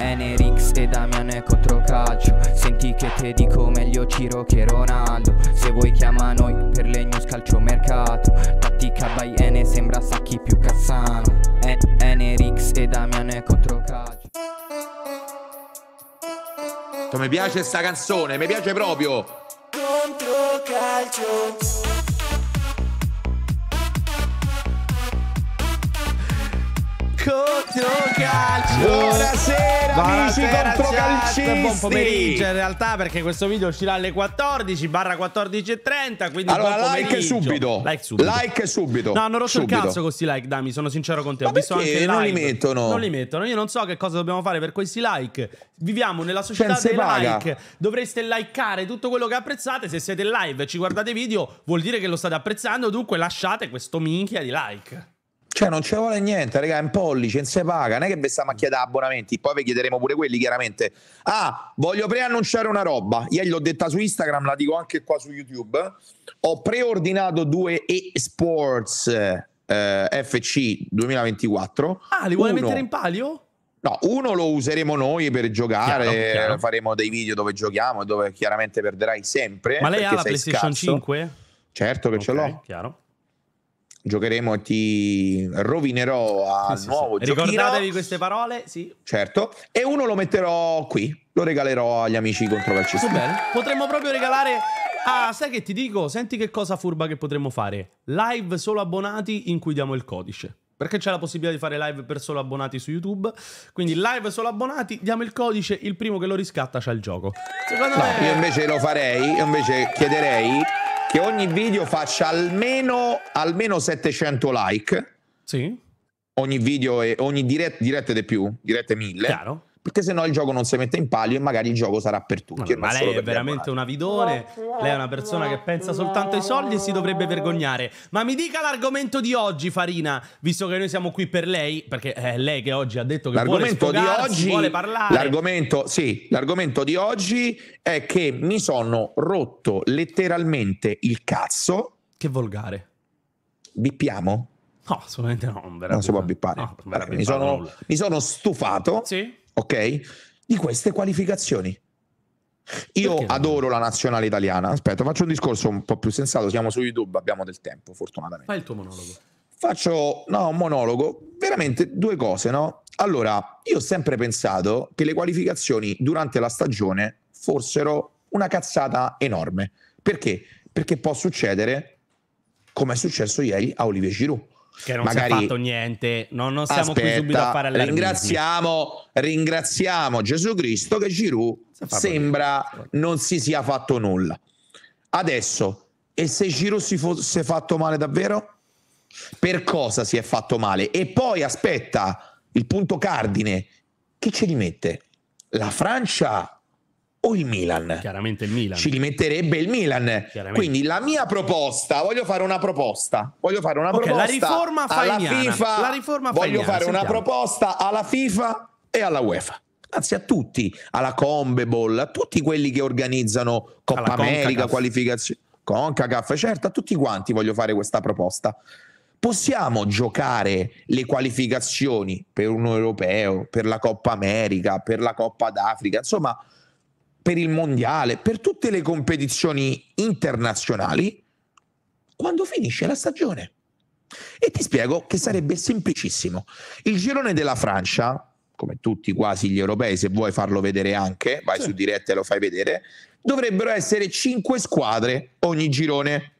Enerix e Damiano è contro calcio Senti che te dico meglio Ciro che Ronaldo Se vuoi chiama noi per le news calciomercato Tattica by Ene sembra Sacchi più cazzano Enerix eh, e Damiano è contro controcalcio Mi piace sta canzone, mi piace proprio Contro calcio Controcalcio. Buonasera, amici Buonasera, controcalcisti. Buon pomeriggio in realtà perché questo video uscirà alle 14 barra 14.30 quindi Allora like subito. like subito. Like subito. No, hanno rotto subito. il cazzo questi like, dammi, sono sincero con te. Ma Ho visto anche non li mettono. Non li mettono. Io non so che cosa dobbiamo fare per questi like. Viviamo nella società Pense dei paga. like. Dovreste likeare tutto quello che apprezzate. Se siete live e ci guardate video, vuol dire che lo state apprezzando, dunque lasciate questo minchia di like. Cioè, non ci vuole niente, raga, è un pollice, non si paga, non è che vi stiamo a chiedere abbonamenti, poi vi chiederemo pure quelli, chiaramente. Ah, voglio preannunciare una roba, ieri l'ho detta su Instagram, la dico anche qua su YouTube, ho preordinato due eSports eh, FC 2024. Ah, li vuoi Uno... mettere in palio? No, uno lo useremo noi per giocare, chiaro, chiaro. faremo dei video dove giochiamo e dove chiaramente perderai sempre. Ma lei ha la PlayStation scarso. 5? Certo che okay, ce l'ho. Chiaro giocheremo e ti rovinerò a sì, nuovo sì, sì. Ricordatevi queste parole, sì. Certo, e uno lo metterò qui, lo regalerò agli amici controvercisti. Bene, potremmo proprio regalare Ah, sai che ti dico? Senti che cosa furba che potremmo fare. Live solo abbonati in cui diamo il codice. Perché c'è la possibilità di fare live per solo abbonati su YouTube. Quindi live solo abbonati, diamo il codice, il primo che lo riscatta c'ha il gioco. Secondo no, me... Io invece lo farei, io invece chiederei che ogni video faccia almeno, almeno 700 like. Sì. Ogni video, e ogni diretta, dirette di più, dirette 1000. Chiaro perché se no il gioco non si mette in palio e magari il gioco sarà per tutti. Ma, ma lei è veramente una vidone, lei è una persona che pensa soltanto ai soldi e si dovrebbe vergognare. Ma mi dica l'argomento di oggi, Farina, visto che noi siamo qui per lei, perché è lei che oggi ha detto che vuole sfogarsi, di oggi, vuole parlare. L'argomento, sì, l'argomento di oggi è che mi sono rotto letteralmente il cazzo. Che volgare. Bippiamo? No, assolutamente no. Non, non si può bippare. No, mi, sono, mi sono stufato. Sì ok? Di queste qualificazioni. Io Perché adoro no? la nazionale italiana. Aspetta, faccio un discorso un po' più sensato. Siamo su YouTube, abbiamo del tempo, fortunatamente. Fai il tuo monologo. Faccio no, un monologo. Veramente due cose, no? Allora, io ho sempre pensato che le qualificazioni durante la stagione fossero una cazzata enorme. Perché? Perché può succedere come è successo ieri a Olivier Giroud. Che non Magari... si è fatto niente, no, non siamo Aspetta, qui subito a fare la Ringraziamo ringraziamo Gesù Cristo che Giroud sembra non si sia fatto nulla. Adesso, e se Giroud si fosse fatto male davvero? Per cosa si è fatto male? E poi aspetta il punto cardine, chi ci rimette? La Francia o il Milan? Chiaramente il Milan. Ci rimetterebbe il Milan. Quindi la mia proposta, voglio fare una proposta, voglio fare una okay, proposta la riforma alla FIFA, la riforma voglio fare sentiamo. una proposta alla FIFA e alla UEFA. Grazie a tutti, alla Combebol, a tutti quelli che organizzano Coppa alla America, qualificazioni, CONCACAF, certo, a tutti quanti voglio fare questa proposta. Possiamo giocare le qualificazioni per un europeo, per la Coppa America, per la Coppa d'Africa, insomma, per il mondiale, per tutte le competizioni internazionali quando finisce la stagione. E ti spiego che sarebbe semplicissimo. Il girone della Francia come tutti quasi gli europei, se vuoi farlo vedere anche, vai sì. su diretta e lo fai vedere, dovrebbero essere 5 squadre ogni girone.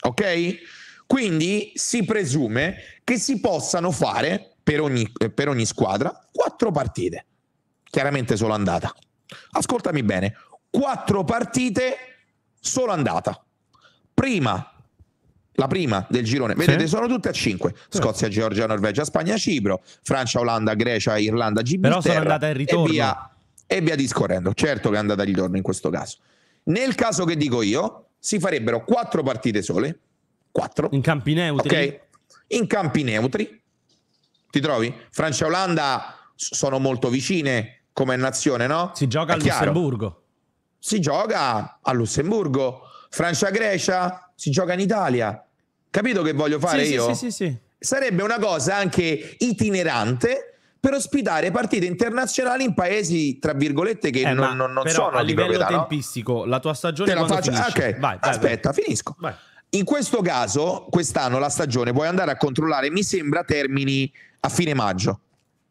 Ok? Quindi si presume che si possano fare per ogni, per ogni squadra 4 partite, chiaramente solo andata. Ascoltami bene, 4 partite solo andata. Prima la prima del girone, vedete, sì. sono tutte a 5. Scozia, Georgia, Norvegia, Spagna, Cipro, Francia, Olanda, Grecia, Irlanda, Gibilterra. Però sono andata in ritorno. E via, e via discorrendo. Certo che è andata in ritorno in questo caso. Nel caso che dico io, si farebbero quattro partite sole. Quattro. In campi neutri. Ok. In campi neutri. Ti trovi? Francia e Olanda sono molto vicine come nazione, no? Si gioca è a Lussemburgo. Chiaro. Si gioca a Lussemburgo Francia-Grecia, si gioca in Italia. Capito che voglio fare sì, io? Sì, sì, sì, Sarebbe una cosa anche itinerante per ospitare partite internazionali in paesi, tra virgolette, che eh, non, non, non sono a livello proprietà, tempistico. No? La tua stagione Te la faccio... Finisce? Ah, ok, vai, vai, aspetta, vai. finisco. Vai. In questo caso, quest'anno la stagione puoi andare a controllare, mi sembra, termini a fine maggio,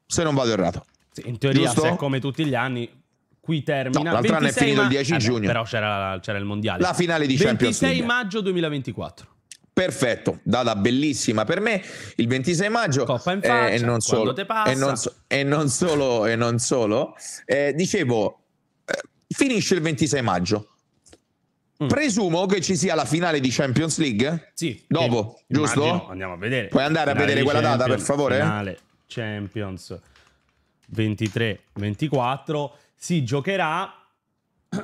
se non vado errato. Sì, in teoria, Giusto? se è come tutti gli anni, qui termina. No, l'altro anno è finito ma... il 10 eh giugno. però c'era, c'era, il mondiale. La finale di Champions 26 Champions 26 maggio 2024. Perfetto, data bellissima per me. Il 26 maggio. Coppa in eh, faccia, eh, e non solo. E non, so, e non, solo. E non solo. Eh, dicevo, eh, finisce il 26 maggio. Mm. Presumo che ci sia la finale di Champions League. Sì. Dopo, sì. giusto? andiamo a vedere. Puoi andare finale a vedere quella Champions, data, per favore? Finale Champions 23-24 si giocherà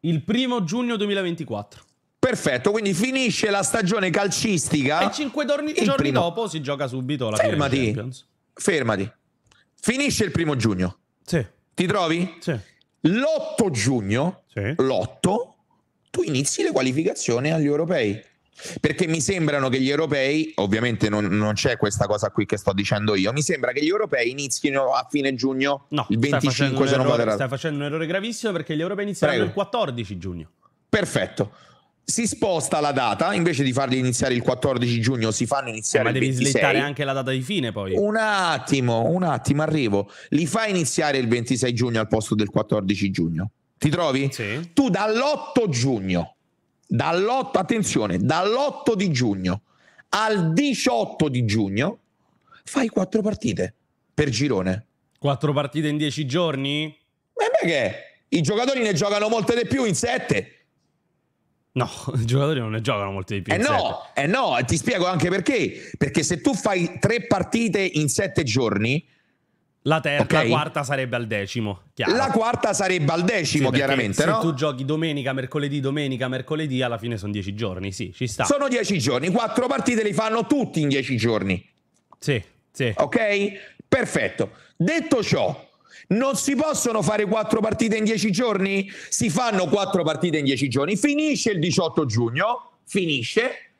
il primo giugno 2024. Perfetto, quindi finisce la stagione calcistica. E cinque giorni, giorni dopo si gioca subito la Fermati. Fermati. Finisce il primo giugno. Sì. Ti trovi? Sì. L'8 giugno, sì. l'8, tu inizi le qualificazioni agli europei. Perché mi sembrano che gli europei, ovviamente non, non, c'è questa cosa qui che sto dicendo io, mi sembra che gli europei inizino a fine giugno, no, il 25 se non vado errato. Stai facendo un errore gravissimo perché gli europei inizieranno Prego. il 14 giugno. Perfetto. Si sposta la data, invece di farli iniziare il 14 giugno si fanno eh, iniziare eh, il 26. Ma devi slittare anche la data di fine poi. Un attimo, un attimo, arrivo. Li fa iniziare il 26 giugno al posto del 14 giugno. Ti trovi? Sì. Tu dall'8 giugno dall'8, attenzione, dall'8 di giugno al 18 di giugno fai quattro partite per girone. Quattro partite in dieci giorni? Ma perché? I giocatori ne giocano molte di più in sette. No, i giocatori non ne giocano molte di più. Eh no, eh no, ti spiego anche perché. Perché se tu fai tre partite in sette giorni, la, terza, okay. la quarta sarebbe al decimo. Chiaro. La quarta sarebbe al decimo, sì, chiaramente. Se no? tu giochi domenica, mercoledì, domenica, mercoledì, alla fine sono dieci giorni. Sì, ci sta. Sono dieci giorni. Quattro partite li fanno tutti in dieci giorni. Sì, sì. Ok? Perfetto. Detto ciò, non si possono fare quattro partite in dieci giorni? Si fanno quattro partite in dieci giorni. Finisce il 18 giugno. Finisce.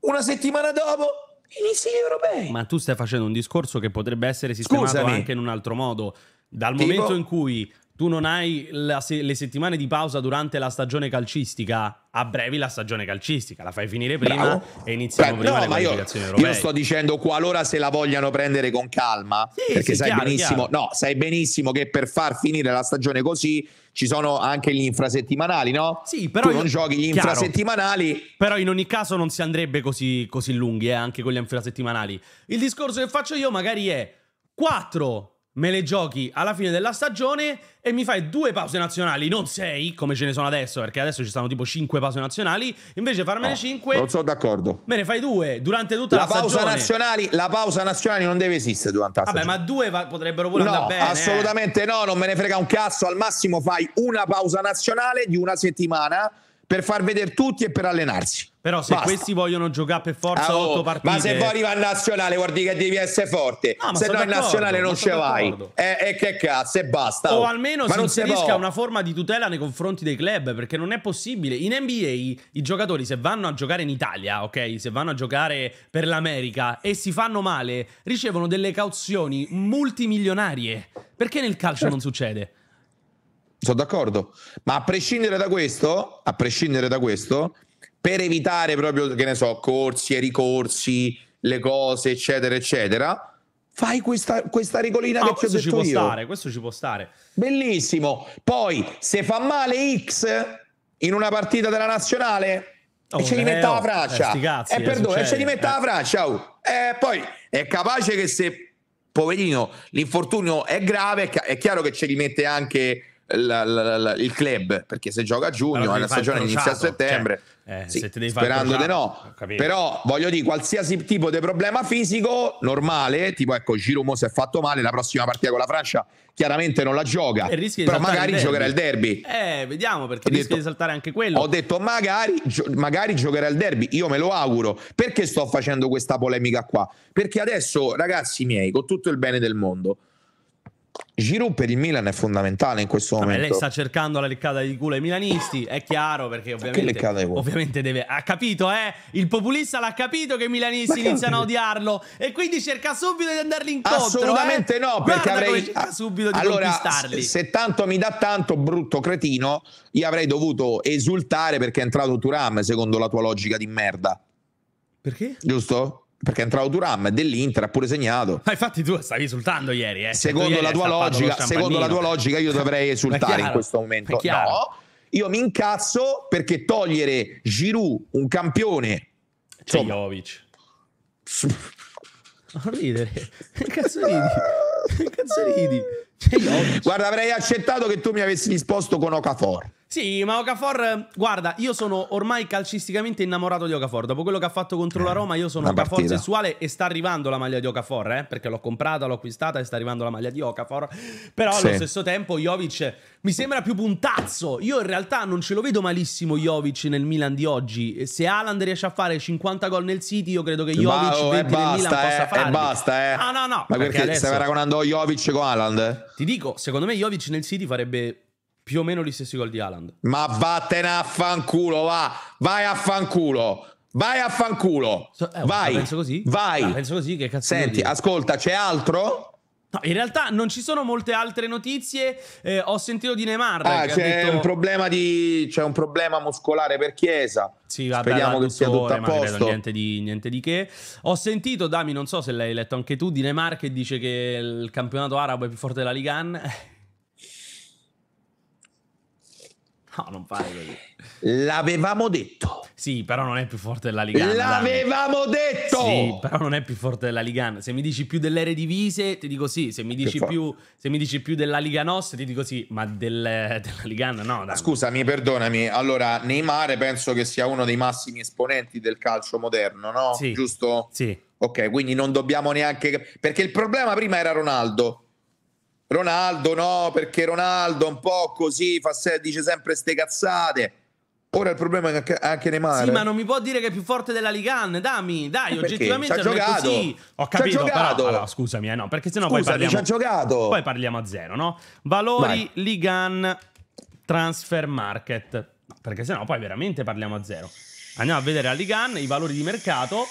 Una settimana dopo i missili europei. Ma tu stai facendo un discorso che potrebbe essere sistemato Scusami. anche in un altro modo. Dal tipo... momento in cui tu non hai se, le settimane di pausa durante la stagione calcistica, abbrevi la stagione calcistica, la fai finire prima Bravo. e iniziamo Beh, prima no, le qualificazioni io, europee. Io sto dicendo qualora se la vogliano prendere con calma, sì, perché sì, sai, chiaro, benissimo, chiaro. No, sai benissimo che per far finire la stagione così ci sono anche gli infrasettimanali, no? Sì, però... Tu non giochi gli chiaro, infrasettimanali. Però in ogni caso non si andrebbe così, così lunghi, eh, anche con gli infrasettimanali. Il discorso che faccio io magari è 4 me le giochi alla fine della stagione e mi fai due pause nazionali, non sei, come ce ne sono adesso, perché adesso ci stanno tipo cinque pause nazionali, invece farmene no, cinque... Non sono d'accordo. Me ne fai due durante tutta la, la pausa stagione. Nazionali, la pausa nazionale non deve esistere durante la Vabbè, stagione. Vabbè, ma due va- potrebbero pure no, andare bene. Eh. assolutamente eh. no, non me ne frega un cazzo, al massimo fai una pausa nazionale di una settimana per far vedere tutti e per allenarsi. Però se Basta. questi vogliono giocare per forza ah, oh, 8 partite. Ma se vuoi arrivare a nazionale vuol dire che devi essere forte. No, se no in nazionale non ce vai. E, e, eh, eh, che cazzo, e basta. Oh. O almeno ma si inserisca una forma di tutela nei confronti dei club, perché non è possibile. In NBA i giocatori se vanno a giocare in Italia, ok? Se vanno a giocare per l'America e si fanno male, ricevono delle cauzioni multimilionarie. Perché nel calcio eh. non succede? Sono d'accordo, ma a prescindere da questo, a prescindere da questo, per evitare proprio, che ne so, corsi e ricorsi, le cose, eccetera, eccetera, fai questa, questa regolina no, che questo ci può io. stare, questo ci può stare. Bellissimo. Poi, se fa male X in una partita della nazionale, Oh, e ce li eh, metta la oh, eh, Francia. e perdono, e ce li metta la eh. Francia. Oh. E poi è capace che se poverino l'infortunio è grave, è chiaro che ce li mette anche la, la, il club, perché se gioca a giugno, la stagione inizia a settembre. Cioè, eh, sì, se sperando di no, però voglio dire, qualsiasi tipo di problema fisico normale, tipo ecco, Giro Mo si è fatto male, la prossima partita con la Francia chiaramente non la gioca, però magari il giocherà il derby. Eh, vediamo perché rischia di saltare anche quello. Ho detto magari, gio- magari giocherà il derby, io me lo auguro. Perché sto facendo questa polemica qua? Perché adesso, ragazzi miei, con tutto il bene del mondo, Giroud per il Milan è fondamentale in questo Vabbè, momento. Lei sta cercando la leccata di culo ai milanisti, è chiaro perché ovviamente, ovviamente deve... Ha capito, eh? Il populista l'ha capito che i milanisti iniziano a odiarlo e quindi cerca subito di andarli incontro. Assolutamente eh? no, perché Guarda avrei... Cerca subito di allora, conquistarli. Se tanto mi dà tanto, brutto cretino, io avrei dovuto esultare perché è entrato Turam secondo la tua logica di merda. Perché? Giusto? perché è entrato Duram dell'Inter ha pure segnato. Ma infatti tu stavi esultando ieri, eh. Secondo, ieri la, tua logica, secondo la tua logica io dovrei esultare chiaro, in questo momento. No, io mi incazzo perché togliere Giroud, un campione... C'è insomma, Jovic. Non ridere. Che cazzo ridi? Che cazzo ridi? Guarda, avrei accettato che tu mi avessi risposto con Okafor. Sì, ma Ocafor, guarda, io sono ormai calcisticamente innamorato di Ocafor. Dopo quello che ha fatto contro la eh, Roma, io sono Una Ocafor partita. sessuale e sta arrivando la maglia di Ocafor, eh? perché l'ho comprata, l'ho acquistata e sta arrivando la maglia di Ocafor. Però sì. allo stesso tempo Jovic mi sembra più puntazzo. Io in realtà non ce lo vedo malissimo Jovic nel Milan di oggi. Se Alan riesce a fare 50 gol nel City, io credo che Jovic wow, oh, nel Milan eh, possa farlo. E basta, eh. No, ah, no, no. Ma perché, perché adesso... stai paragonando Jovic con Alan? Ti dico, secondo me Jovic nel City farebbe più o meno gli stessi gol di Alan. Ma vattene a fanculo, va! Vai a fanculo! Vai a fanculo! So, eh, vai! Penso così? Vai! Ah, penso così, che cazzo Senti, ascolta, c'è altro? No, in realtà non ci sono molte altre notizie. Eh, ho sentito di Neymar. Ah, c'è, detto... un problema di... c'è un problema muscolare per Chiesa. Sì, vabbè, Speriamo che sia tutto a posto. Niente di, niente di, che. Ho sentito, Dami, non so se l'hai letto anche tu, di Neymar che dice che il campionato arabo è più forte della Ligan. No, non fare così. L'avevamo detto. Sì, però non è più forte della Ligan. L'avevamo Dani. detto! Sì, però non è più forte della Ligan. Se mi dici più dell'ere divise, ti dico sì. Se mi dici, più, più, se mi dici più, della Liga Nos, ti dico sì. Ma del, della Ligan no. Dani. Scusami, perdonami. Allora, Neymar penso che sia uno dei massimi esponenti del calcio moderno, no? Sì. Giusto? Sì. Ok, quindi non dobbiamo neanche... Perché il problema prima era Ronaldo Ronaldo no, perché Ronaldo un po' così, fa se, dice sempre ste cazzate. Ora il problema è che anche Neymar. Sì, ma non mi può dire che è più forte della Ligan. Dammi, dai, eh oggettivamente non giocato. è così. Ho capito, però allora, scusami, eh, no, perché sennò Scusami, poi parliamo giocato. Poi parliamo a zero, no? Valori Vai. Ligan Transfer Market. Perché sennò poi veramente parliamo a zero. Andiamo a vedere la Ligan, i valori di mercato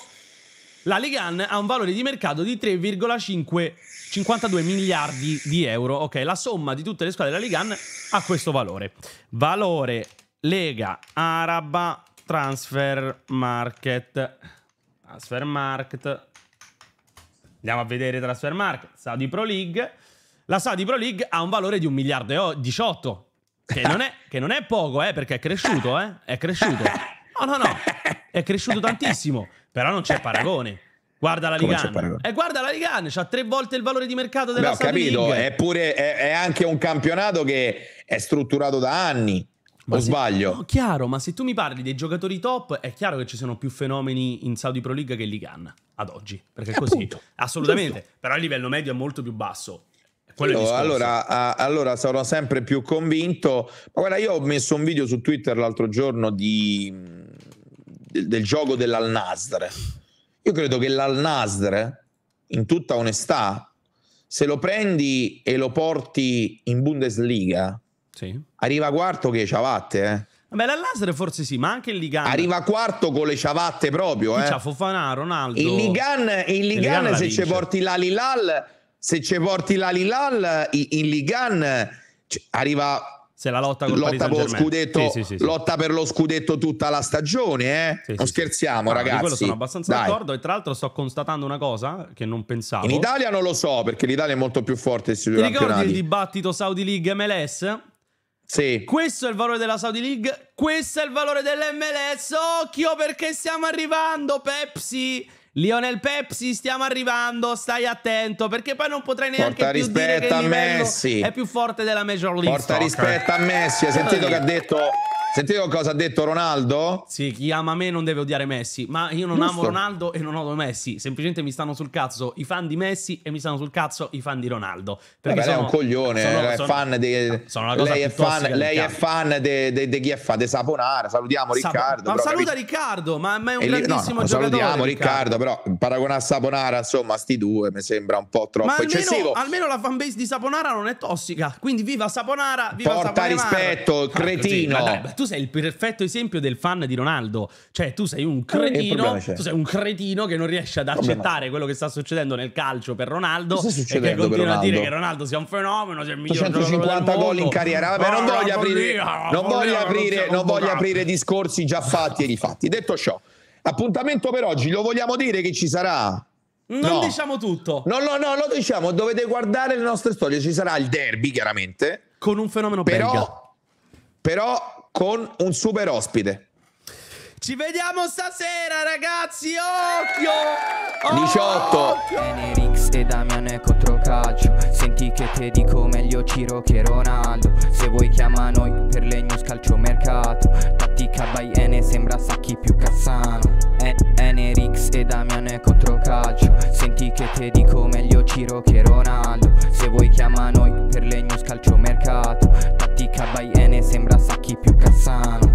la Legan ha un valore di mercato di 3,52 miliardi di euro. Ok, la somma di tutte le squadre della Legan ha questo valore. Valore Lega Araba Transfer Market. Transfer Market. Andiamo a vedere Transfer Market, Saudi Pro League. La Saudi Pro League ha un valore di 1 miliardo e 18. Che non, è, che non è poco, eh, perché è cresciuto, eh. È cresciuto. No, no, no. È cresciuto tantissimo. Però non c'è paragone. Guarda la Ligan. eh, guarda la Ligan, c'ha tre volte il valore di mercato della Beh, capito, è, pure, è, è, anche un campionato che è strutturato da anni. Ma o se, sbaglio? No, chiaro, ma se tu mi parli dei giocatori top, è chiaro che ci sono più fenomeni in Saudi Pro League che in Ligan ad oggi. Perché è eh, così, appunto, assolutamente. Giusto. Però il livello medio è molto più basso. Quello Io, oh, allora, a, allora, sarò sempre più convinto. Ma guarda, io ho messo un video su Twitter l'altro giorno di del, gioco dell'Al-Nasr. Io credo che l'Al-Nasr, in tutta onestà, se lo prendi e lo porti in Bundesliga, sì. arriva quarto che ciabatte, eh. Beh, l'Al Nasr forse sì, ma anche il Ligan. Arriva quarto con le ciabatte proprio, eh. C'ha Fofana, Ronaldo. Il Ligan, il Ligan, Ligan se ci porti l'Alilal, se ci porti l'Alilal in Ligan arriva se la lotta con lotta Paris scudetto, sì, sì, sì, lotta per lo scudetto tutta la stagione, eh? non scherziamo, no, ah, ragazzi. Di quello sono abbastanza Dai. d'accordo. E tra l'altro, sto constatando una cosa che non pensavo. In Italia non lo so, perché l'Italia è molto più forte. Ti ricordi il dibattito Saudi League MLS? Sì. Questo è il valore della Saudi League, questo è il valore dell'MLS. Occhio perché stiamo arrivando, Pepsi. Lionel Pepsi, stiamo arrivando, stai attento perché poi non potrai neanche Porta più dire che il Messi. è più forte della Major League Porta Soccer. rispetto a Messi, hai sentito ecco. che ha detto Sentivo cosa ha detto Ronaldo? Sì, chi ama me non deve odiare Messi, ma io non Giusto. amo Ronaldo e non odio Messi, semplicemente mi stanno sul cazzo i fan di Messi e mi stanno sul cazzo i fan di Ronaldo. Perché Vabbè, sono, lei è un coglione, sono, sono, è fan di... Sono una cosa lei è fan, lei è fan di chi è fan, di Saponara, salutiamo Sap Riccardo. Ma però, saluta capito? Riccardo, ma, ma, è un e grandissimo no, giocatore. Salutiamo Riccardo, però paragonare a Saponara, insomma, sti due mi sembra un po' troppo ma eccessivo. Almeno la fanbase di Saponara non è tossica, quindi viva Saponara, viva Porta Saponara. rispetto, ah, cretino. Ah, così, sei il perfetto esempio del fan di Ronaldo. Cioè, tu sei un eh, cretino, tu sei un cretino che non riesce ad accettare quello che sta succedendo nel calcio per Ronaldo e che continua a dire che Ronaldo sia un fenomeno, sia il miglior 250 gol in carriera. Vabbè, non ah, voglio aprire, non voglio aprire, non voglio aprire discorsi già fatti e rifatti. Detto ciò, appuntamento per oggi, lo vogliamo dire che ci sarà non no. diciamo tutto. No, no, no, lo diciamo. Dovete guardare le nostre storie. Ci sarà il derby, chiaramente. Con un fenomeno però, belga. Però con un super ospite. Ci vediamo stasera, ragazzi! Occhio! Oh, 18! Enerix e Damiano è contro calcio. Senti che te dico meglio Ciro che Ronaldo. Se vuoi chiama noi per le news calciomercato. Tattica by Ene sembra Sacchi più Cassano. Eh, Enerix e Damiano è contro calcio. Senti che te dico meglio Ciro che Ronaldo. Se vuoi chiama noi per le news calciomercato. Tattica by Ene sembra Arquipio Cassano